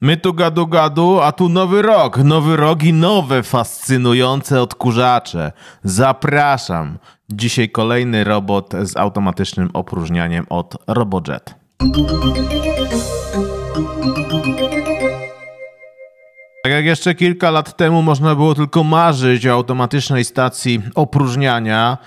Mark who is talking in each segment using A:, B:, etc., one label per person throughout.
A: My tu gadu gadu, a tu nowy rok, nowy rok i nowe fascynujące odkurzacze. Zapraszam. Dzisiaj kolejny robot z automatycznym opróżnianiem od RoboJet. Tak jak jeszcze kilka lat temu można było tylko marzyć o automatycznej stacji opróżniania,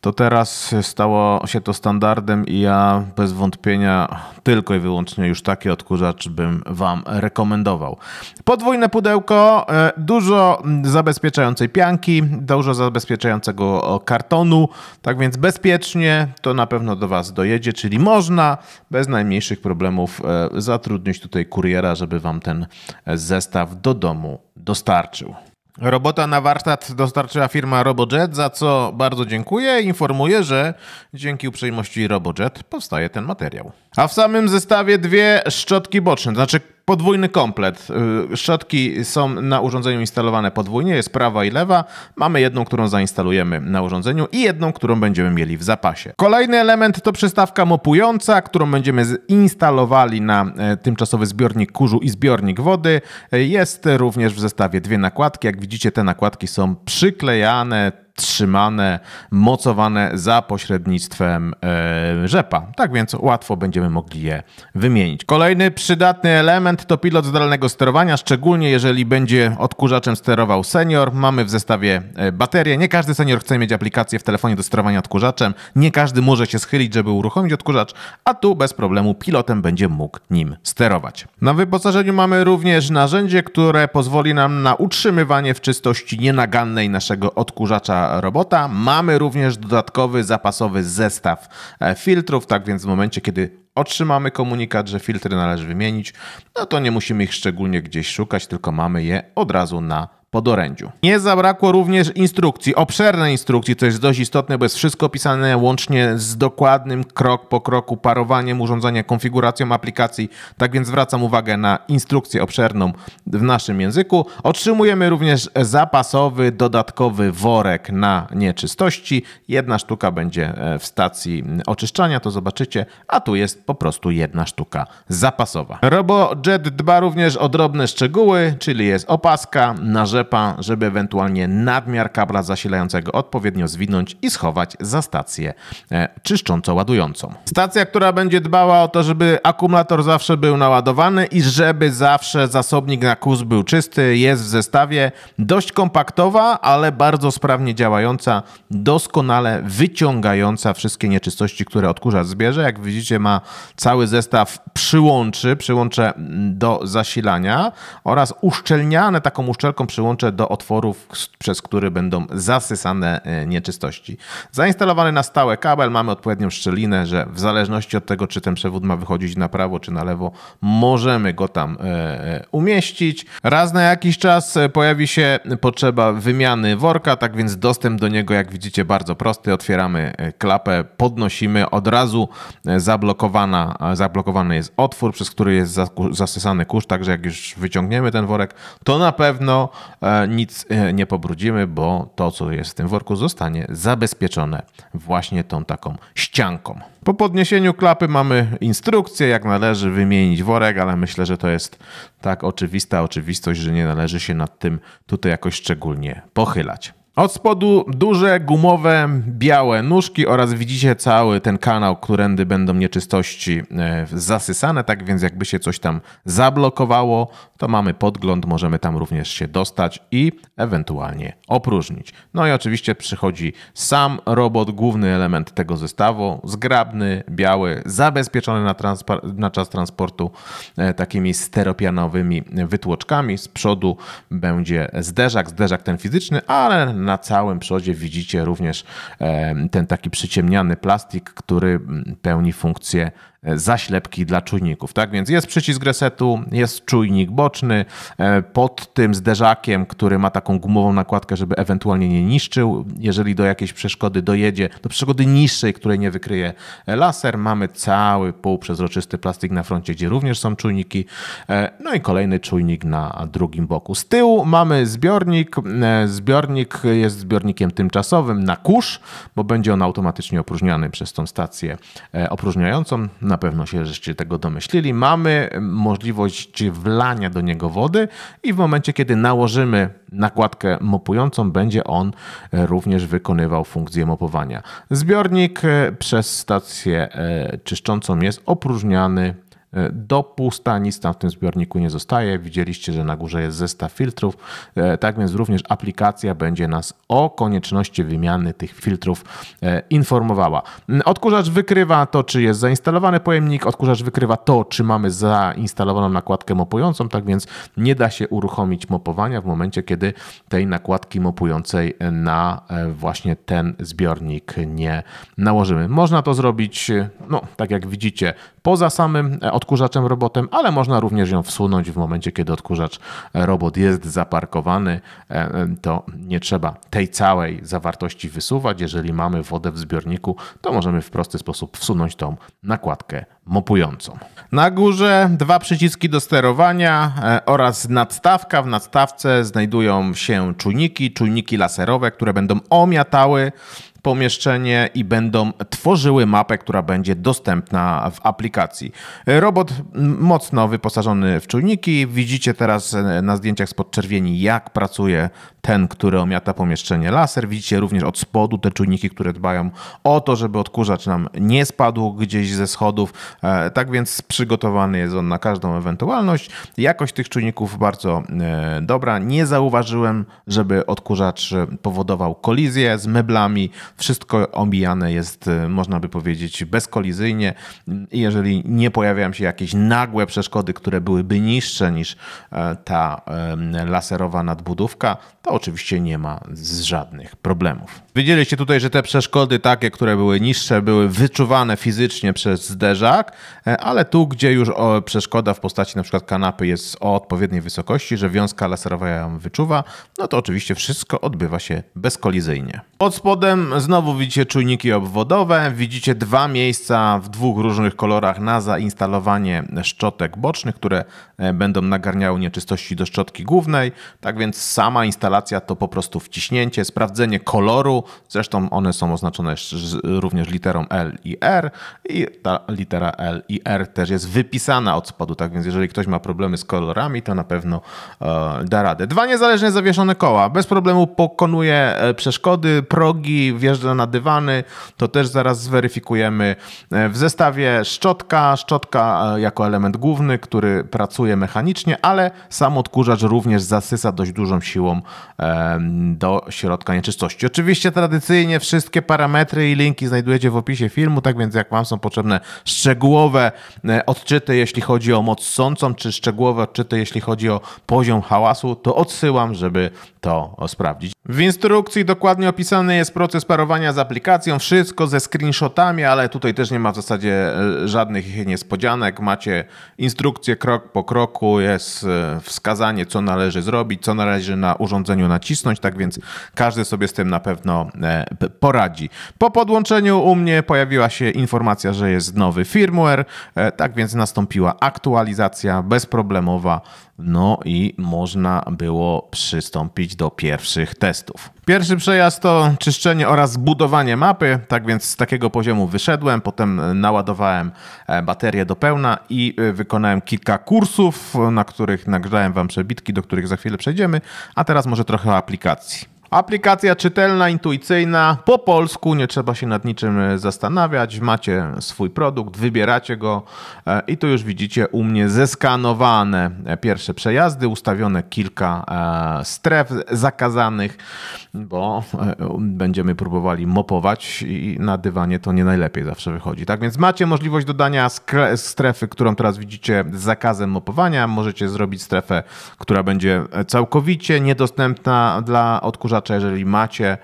A: to teraz stało się to standardem i ja bez wątpienia tylko i wyłącznie już taki odkurzacz bym Wam rekomendował. Podwójne pudełko, e, dużo zabezpieczającej pianki, dużo zabezpieczającego kartonu, tak więc bezpiecznie to na pewno do Was dojedzie, czyli można bez najmniejszych problemów e, zatrudnić tutaj kuriera, żeby Wam ten zestaw do domu dostarczył. Robota na warsztat dostarczyła firma RoboJet, za co bardzo dziękuję. Informuję, że dzięki uprzejmości RoboJet powstaje ten materiał. A w samym zestawie dwie szczotki boczne, to znaczy podwójny komplet. Y, szczotki są na urządzeniu instalowane podwójnie, jest prawa i lewa. Mamy jedną, którą zainstalujemy na urządzeniu i jedną, którą będziemy mieli w zapasie. Kolejny element to przystawka mopująca, którą będziemy zinstalowali na e, tymczasowy zbiornik kurzu i zbiornik wody. E, jest również w zestawie dwie nakładki. Jak widzicie, te nakładki są przyklejane trzymane, mocowane za pośrednictwem e, rzepa. Tak więc łatwo będziemy mogli je wymienić. Kolejny przydatny element to pilot zdalnego sterowania, szczególnie jeżeli będzie odkurzaczem sterował senior. Mamy w zestawie e, baterię. Nie każdy senior chce mieć aplikację w telefonie do sterowania odkurzaczem. Nie każdy może się schylić, żeby uruchomić odkurzacz, a tu bez problemu pilotem będzie mógł nim sterować. Na wyposażeniu mamy również narzędzie, które pozwoli nam na utrzymywanie w czystości nienagannej naszego odkurzacza robota. Mamy również dodatkowy zapasowy zestaw e, filtrów, tak więc w momencie, kiedy otrzymamy komunikat, że filtry należy wymienić, no to nie musimy ich szczególnie gdzieś szukać, tylko mamy je od razu na po dorędziu. Nie zabrakło również instrukcji, obszernej instrukcji, co jest dość istotne, bo jest wszystko pisane łącznie z dokładnym krok po kroku parowaniem urządzenia, konfiguracją aplikacji. Tak więc zwracam uwagę na instrukcję obszerną w naszym języku. Otrzymujemy również zapasowy, dodatkowy worek na nieczystości. Jedna sztuka będzie e, w stacji oczyszczania, to zobaczycie, a tu jest po prostu jedna sztuka zapasowa. RoboJet dba również o drobne szczegóły, czyli jest opaska, narzędzia, rzepa, żeby ewentualnie nadmiar kabla zasilającego odpowiednio zwinąć i schować za stację e, czyszcząco ładującą. Stacja, która będzie dbała o to, żeby akumulator zawsze był naładowany i żeby zawsze zasobnik na KUS był czysty, jest w zestawie dość kompaktowa, ale bardzo sprawnie działająca, doskonale wyciągająca wszystkie nieczystości, które odkurzacz zbierze. Jak widzicie ma cały zestaw przyłączy, przyłącze mm, do zasilania oraz uszczelniane taką uszczelką przyłączy do otworów, przez które będą zasysane e, nieczystości. Zainstalowany na stałe kabel mamy odpowiednią szczelinę, że w zależności od tego, czy ten przewód ma wychodzić na prawo czy na lewo, możemy go tam e, e, umieścić. Raz na jakiś czas pojawi się potrzeba wymiany worka, tak więc dostęp do niego, jak widzicie, bardzo prosty. Otwieramy klapę, podnosimy, od razu zablokowana, zablokowany jest otwór, przez który jest zasysany kurz, także jak już wyciągniemy ten worek, to na pewno E, nic e, nie pobrudzimy, bo to, co jest w tym worku, zostanie zabezpieczone właśnie tą taką ścianką. Po podniesieniu klapy mamy instrukcję, jak należy wymienić worek, ale myślę, że to jest tak oczywista oczywistość, że nie należy się nad tym tutaj jakoś szczególnie pochylać. Od spodu duże, gumowe, białe nóżki oraz widzicie cały ten kanał, którędy będą nieczystości e, zasysane, tak więc jakby się coś tam zablokowało, to mamy podgląd, możemy tam również się dostać i ewentualnie opróżnić. No i oczywiście przychodzi sam robot, główny element tego zestawu, zgrabny, biały, zabezpieczony na, na czas transportu e, takimi steropianowymi wytłoczkami. Z przodu będzie zderzak, zderzak ten fizyczny, ale na całym przodzie widzicie również ten taki przyciemniany plastik, który mm, pełni funkcję E, zaślepki dla czujników. Tak więc jest przycisk resetu, jest czujnik boczny, e, pod tym zderzakiem, który ma taką gumową nakładkę, żeby ewentualnie nie niszczył. Jeżeli do jakiejś przeszkody dojedzie, do przeszkody niższej, której nie wykryje e, laser, mamy cały półprzezroczysty plastik na froncie, gdzie również są czujniki. No i kolejny czujnik na drugim boku. Z tyłu mamy zbiornik. Zbiornik jest zbiornikiem tymczasowym na kurz, bo będzie on automatycznie opróżniany przez tą stację opróżniającą na pewno się żeście tego domyślili, mamy możliwość wlania do niego wody i w momencie, kiedy nałożymy nakładkę mopującą, będzie on również wykonywał funkcję mopowania. Zbiornik e, przez stację e, czyszczącą jest opróżniany E, do pusta nic tam w tym zbiorniku nie zostaje. Widzieliście, że na górze jest zestaw filtrów. E, tak więc również aplikacja będzie nas o konieczności wymiany tych filtrów e, informowała. Odkurzacz wykrywa to, czy jest zainstalowany pojemnik. Odkurzacz wykrywa to, czy mamy zainstalowaną nakładkę mopującą. Tak więc nie da się uruchomić mopowania w momencie, kiedy tej nakładki mopującej na właśnie ten zbiornik nie nałożymy. Można to zrobić, no tak jak widzicie, poza samym odkurzaczem odkurzaczem robotem, ale można również ją wsunąć w momencie, kiedy odkurzacz e, robot jest zaparkowany, e, e, to nie trzeba tej całej zawartości wysuwać. Jeżeli mamy wodę w zbiorniku, to możemy w prosty sposób wsunąć tą nakładkę mopującą. Na górze dwa przyciski do sterowania oraz nadstawka. W nadstawce znajdują się czujniki, czujniki laserowe, które będą omiatały pomieszczenie i będą tworzyły mapę, która będzie dostępna w aplikacji. Robot mocno wyposażony w czujniki. Widzicie teraz na zdjęciach spod czerwieni, jak pracuje ten, który omiata pomieszczenie laser. Widzicie również od spodu te czujniki, które dbają o to, żeby odkurzacz nam nie spadł gdzieś ze schodów. E, tak więc przygotowany jest on na każdą ewentualność. Jakość tych czujników bardzo e, dobra. Nie zauważyłem, żeby odkurzacz e, powodował kolizję z meblami. Wszystko omijane jest, y, można by powiedzieć, bezkolizyjnie i jeżeli nie pojawiają się jakieś nagłe przeszkody, które byłyby niższe niż e, ta laserowa nadbudówka, to oczywiście nie ma żadnych problemów. Widzieliście tutaj, że te przeszkody takie, które były niższe, były wyczuwane fizycznie przez zderzak, e, ale tu, gdzie już przeszkoda w postaci na przykład kanapy jest o odpowiedniej wysokości, że wiązka laserowa ją wyczuwa, no to oczywiście wszystko odbywa się bezkolizyjnie. Pod spodem znowu widzicie czujniki obwodowe, widzicie dwa miejsca w dwóch różnych kolorach na zainstalowanie szczotek bocznych, które e, będą nagarniały nieczystości do szczotki głównej. Tak więc sama instalacja to po prostu wciśnięcie, sprawdzenie koloru. Zresztą one są oznaczone również literą L i R i ta litera L i R też jest wypisana od spodu. Tak więc jeżeli ktoś ma problemy z kolorami, to na pewno e, da radę. Dwa niezależnie zawieszone koła. Bez problemu pokonuje e, przeszkody, progi, wieżę wjeżdża na dywany, to też zaraz zweryfikujemy. E, w zestawie szczotka, szczotka e, jako element główny, który pracuje mechanicznie, ale sam odkurzacz również zasysa dość dużą siłą e, do środka nieczystości. Oczywiście tradycyjnie wszystkie parametry i linki znajdujecie w opisie filmu, tak więc jak Wam są potrzebne szczegółowe odczyty, jeśli chodzi o moc sącą, czy szczegółowe odczyty, jeśli chodzi o poziom hałasu, to odsyłam, żeby to sprawdzić. W instrukcji dokładnie opisany jest proces parametryzacji sterowania z aplikacją, wszystko ze screenshotami, ale tutaj też nie ma w zasadzie e, żadnych niespodzianek. Macie instrukcję krok po kroku, jest e, wskazanie, co należy zrobić, co należy na urządzeniu nacisnąć, tak więc każdy sobie z tym na pewno e, poradzi. Po podłączeniu u mnie pojawiła się informacja, że jest nowy firmware, tak więc nastąpiła aktualizacja bezproblemowa no i można było przystąpić do pierwszych testów. Pierwszy przejazd to czyszczenie oraz budowanie mapy, tak więc z takiego poziomu wyszedłem, potem naładowałem e, baterię do pełna i e, wykonałem kilka kursów, na których nagrałem wam przebitki, do których za chwilę przejdziemy, a teraz może trochę aplikacji. Aplikacja czytelna, intuicyjna, po polsku, nie trzeba się nad niczym e, zastanawiać. Macie swój produkt, wybieracie go e, i tu już widzicie u mnie zeskanowane e, pierwsze przejazdy, ustawione kilka stref zakazanych, bo będziemy próbowali mopować i na dywanie to nie najlepiej zawsze wychodzi. Tak więc macie możliwość dodania strefy, którą teraz widzicie z zakazem mopowania. Możecie zrobić strefę, która będzie całkowicie niedostępna dla odkurzacza oznacza, jeżeli macie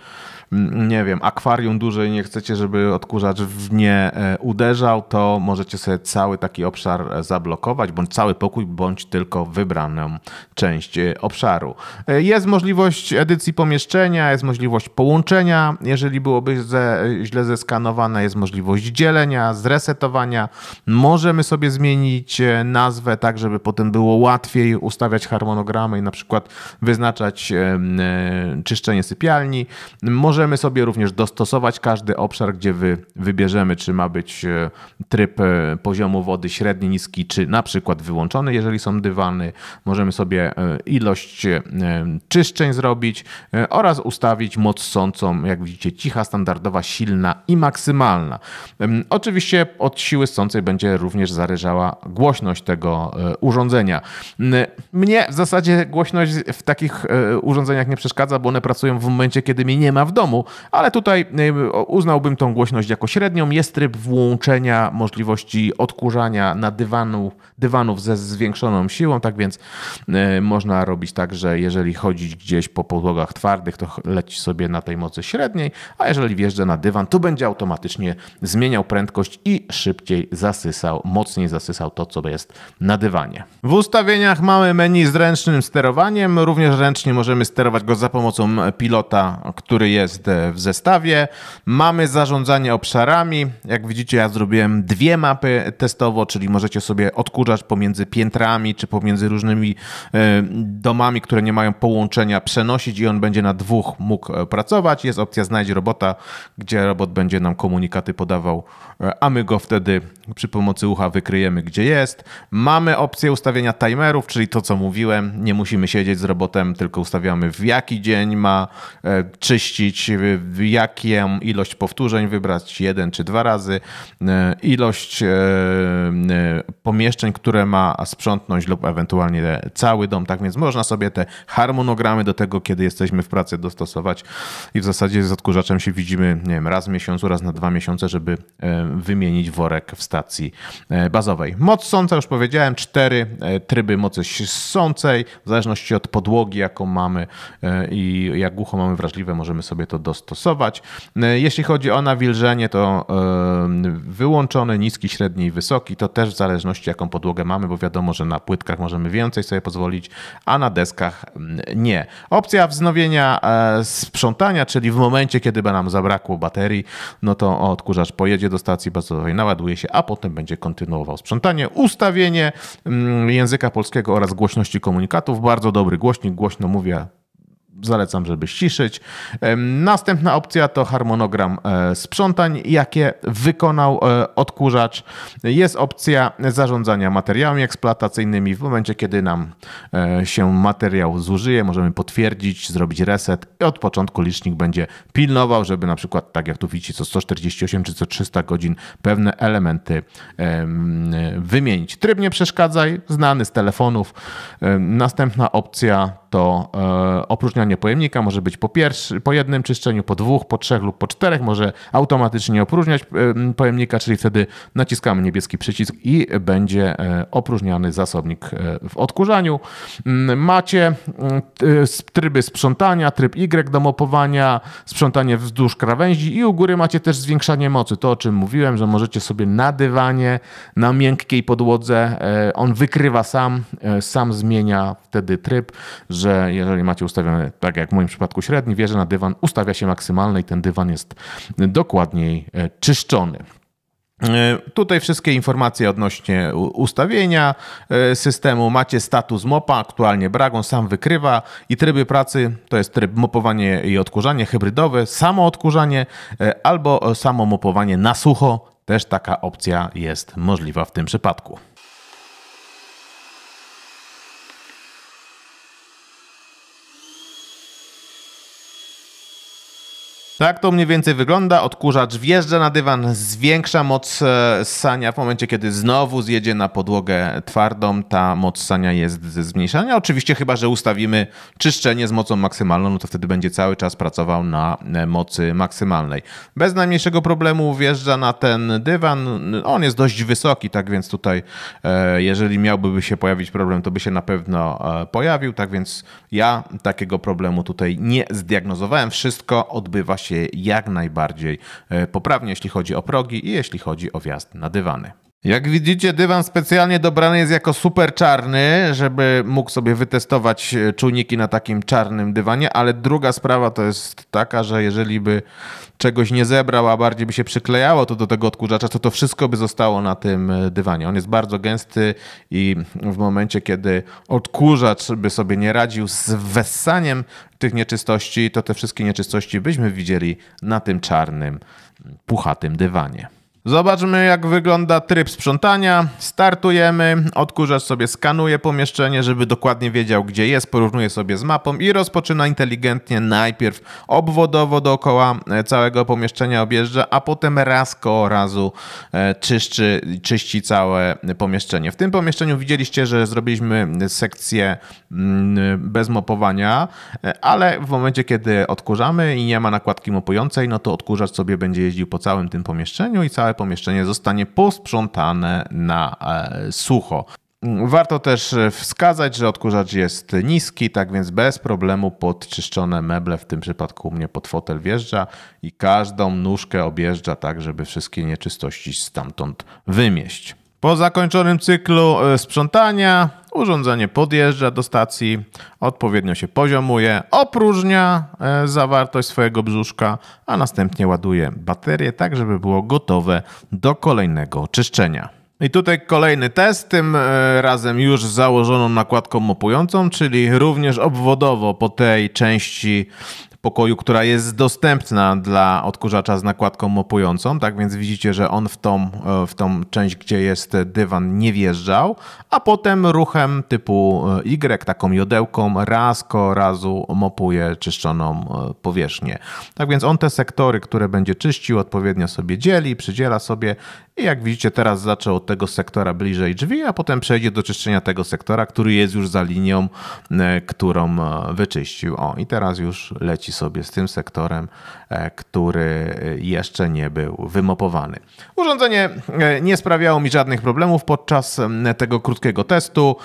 A: nie wiem, akwarium duże i nie chcecie, żeby odkurzacz w nie e, uderzał, to możecie sobie cały taki obszar e, zablokować, bądź cały pokój, bądź tylko wybraną część e, obszaru. Jest możliwość edycji pomieszczenia, jest możliwość połączenia, jeżeli byłoby ze, źle zeskanowane, jest możliwość dzielenia, zresetowania. Możemy sobie zmienić nazwę tak, żeby potem było łatwiej ustawiać harmonogramy i na przykład wyznaczać czyszczenie sypialni. Może Możemy sobie również dostosować każdy obszar, gdzie wy, wybierzemy, czy ma być e, tryb e, poziomu wody średni, niski, czy na przykład wyłączony, jeżeli są dywany. Możemy sobie e, ilość czyszczeń zrobić oraz ustawić moc sącą, jak widzicie, cicha, standardowa, silna i maksymalna. Oczywiście od siły sącej będzie również zależała głośność tego urządzenia. Mnie w zasadzie głośność w takich urządzeniach nie przeszkadza, bo one pracują w momencie, kiedy mnie nie ma w domu domu, ale tutaj y, uznałbym tą głośność jako średnią. Jest tryb włączenia możliwości odkurzania na dywanu, dywanów ze zwiększoną siłą, tak więc y, można robić tak, że jeżeli chodzić gdzieś po podłogach twardych, to leci sobie na tej mocy średniej, a jeżeli wjeżdża na dywan, to będzie automatycznie zmieniał prędkość i szybciej zasysał, mocniej zasysał to, co jest na dywanie. W ustawieniach mamy menu z ręcznym sterowaniem, również ręcznie możemy sterować go za pomocą pilota, który jest jest e, w zestawie. Mamy zarządzanie obszarami. Jak widzicie, ja zrobiłem dwie mapy testowo, czyli możecie sobie odkurzać pomiędzy piętrami czy pomiędzy różnymi e, domami, które nie mają połączenia, przenosić i on będzie na dwóch mógł e, pracować. Jest opcja znajdź robota, gdzie robot będzie nam komunikaty podawał, a my go wtedy przy pomocy ucha wykryjemy, gdzie jest. Mamy opcję ustawienia timerów, czyli to, co mówiłem. Nie musimy siedzieć z robotem, tylko ustawiamy w jaki dzień ma czyścić wybrać jaką ilość powtórzeń, wybrać jeden czy dwa razy, e, ilość e, e, pomieszczeń, które ma sprzątność lub ewentualnie cały dom. Tak więc można sobie te harmonogramy do tego, kiedy jesteśmy w pracy, dostosować i w zasadzie z odkurzaczem się widzimy nie wiem, raz w miesiącu, raz na dwa miesiące, żeby wymienić worek w stacji bazowej. Moc sąca, już powiedziałem, cztery tryby mocy sącej, w zależności od podłogi, jaką mamy i jak głucho mamy wrażliwe, możemy sobie to to dostosować. E, jeśli chodzi o nawilżenie, to e, wyłączony, niski, średni i wysoki, to też w zależności jaką podłogę mamy, bo wiadomo, że na płytkach możemy więcej sobie pozwolić, a na deskach mm, nie. Opcja wznowienia e, sprzątania, czyli w momencie, kiedy by nam zabrakło baterii, no to odkurzacz pojedzie do stacji bazowej, naładuje się, a potem będzie kontynuował sprzątanie. Ustawienie mm, języka polskiego oraz głośności komunikatów. Bardzo dobry głośnik, głośno mówię, zalecam, żeby ściszyć. Następna opcja to harmonogram e, sprzątań, jakie wykonał e, odkurzacz. Jest opcja zarządzania materiałami eksploatacyjnymi. W momencie, kiedy nam e, się materiał zużyje, możemy potwierdzić, zrobić reset i od początku licznik będzie pilnował, żeby na przykład, tak jak tu widzicie, co 148 czy co 300 godzin pewne elementy wymienić. Tryb nie przeszkadzaj, znany z telefonów. Następna opcja to e, opróżnianie pojemnika może być po, pierwszy, po jednym czyszczeniu, po dwóch, po trzech lub po czterech. Może automatycznie opróżniać e, pojemnika, czyli wtedy naciskamy niebieski przycisk i będzie e, opróżniany zasobnik w odkurzaniu. Macie tryby sprzątania, tryb Y do mopowania, sprzątanie wzdłuż krawędzi i u góry macie też zwiększanie mocy. To o czym mówiłem, że możecie sobie na dywanie, na miękkiej podłodze, on wykrywa sam, sam zmienia wtedy tryb, że jeżeli macie ustawiony, tak jak w moim przypadku, średni, wieżę na dywan, ustawia się maksymalnie i ten dywan jest dokładniej e, czyszczony. E, tutaj wszystkie informacje odnośnie ustawienia e, systemu. Macie status mopa, aktualnie brak, on sam wykrywa i tryby pracy to jest tryb mopowanie i odkurzanie hybrydowe, samo odkurzanie albo samo mopowanie na sucho. Też taka opcja jest możliwa w tym przypadku. Tak to mniej więcej wygląda. Odkurzacz wjeżdża na dywan, zwiększa moc e, sania w momencie, kiedy znowu zjedzie na podłogę twardą. Ta moc sania jest zmniejszana. Oczywiście, chyba że ustawimy czyszczenie z mocą maksymalną, no to wtedy będzie cały czas pracował na e, mocy maksymalnej. Bez najmniejszego problemu wjeżdża na ten dywan. On jest dość wysoki, tak więc tutaj, e, jeżeli miałby się pojawić problem, to by się na pewno pojawił. Tak więc ja takiego problemu tutaj nie zdiagnozowałem. Wszystko odbywa się się jak najbardziej e, poprawnie, jeśli chodzi o progi i jeśli chodzi o wjazd na dywany. Jak widzicie, dywan specjalnie dobrany jest jako super czarny, żeby mógł sobie wytestować e, czujniki na takim czarnym dywanie, ale druga sprawa to jest taka, że jeżeli by czegoś nie zebrał, a bardziej by się przyklejało to do tego odkurzacza, to to wszystko by zostało na tym e, dywanie. On jest bardzo gęsty i w momencie, kiedy odkurzacz by sobie nie radził z wessaniem tych nieczystości, to te wszystkie nieczystości byśmy widzieli na tym czarnym, puchatym dywanie. Zobaczmy, jak wygląda tryb sprzątania. Startujemy, odkurzacz sobie skanuje pomieszczenie, żeby dokładnie wiedział, gdzie jest, porównuje sobie z mapą i rozpoczyna inteligentnie najpierw obwodowo dookoła e, całego pomieszczenia objeżdża, a potem raz koło razu e, czyszczy, czyści całe pomieszczenie. W tym pomieszczeniu widzieliście, że zrobiliśmy sekcję mm, bez mopowania, e, ale w momencie, kiedy odkurzamy i nie ma nakładki mopującej, no to odkurzacz sobie będzie jeździł po całym tym pomieszczeniu i całe pomieszczenie zostanie posprzątane na e, sucho. Warto też wskazać, że odkurzacz jest niski, tak więc bez problemu podczyszczone meble, w tym przypadku u mnie pod fotel wjeżdża i każdą nóżkę objeżdża tak, żeby wszystkie nieczystości stamtąd wymieść. Po zakończonym cyklu e, sprzątania urządzenie podjeżdża do stacji, odpowiednio się poziomuje, opróżnia e, zawartość swojego brzuszka, a następnie ładuje baterię tak, żeby było gotowe do kolejnego czyszczenia. I tutaj kolejny test, tym e, razem już z założoną nakładką mopującą, czyli również obwodowo po tej części pokoju, która jest dostępna dla odkurzacza z nakładką mopującą, tak więc widzicie, że on w tą, e, w tą część, gdzie jest dywan, nie wjeżdżał, a potem ruchem typu e, Y, taką jodełką, raz ko razu mopuje czyszczoną e, powierzchnię. Tak więc on te sektory, które będzie czyścił, odpowiednio sobie dzieli, przydziela sobie i jak widzicie, teraz zaczął od tego sektora bliżej drzwi, a potem przejdzie do czyszczenia tego sektora, który jest już za linią, e, którą e, wyczyścił. O, i teraz już leci sobie z tym sektorem, e, który jeszcze nie był wymopowany. Urządzenie nie sprawiało mi żadnych problemów podczas tego krótkiego testu.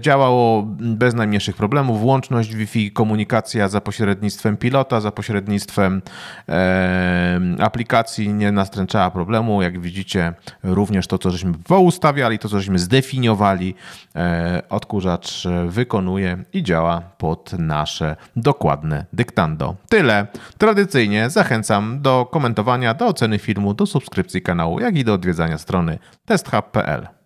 A: Działało bez najmniejszych problemów. Łączność Wi-Fi, komunikacja za pośrednictwem pilota, za pośrednictwem aplikacji nie nastręczała problemu. Jak widzicie, również to, co żeśmy poustawiali, to, co żeśmy zdefiniowali, e, odkurzacz wykonuje i działa pod nasze dokładne dyktando. Tyle. Tradycyjnie zachęcam do komentowania, do oceny filmu, do subskrypcji kanału, jak i do odwiedzania strony testhub.pl.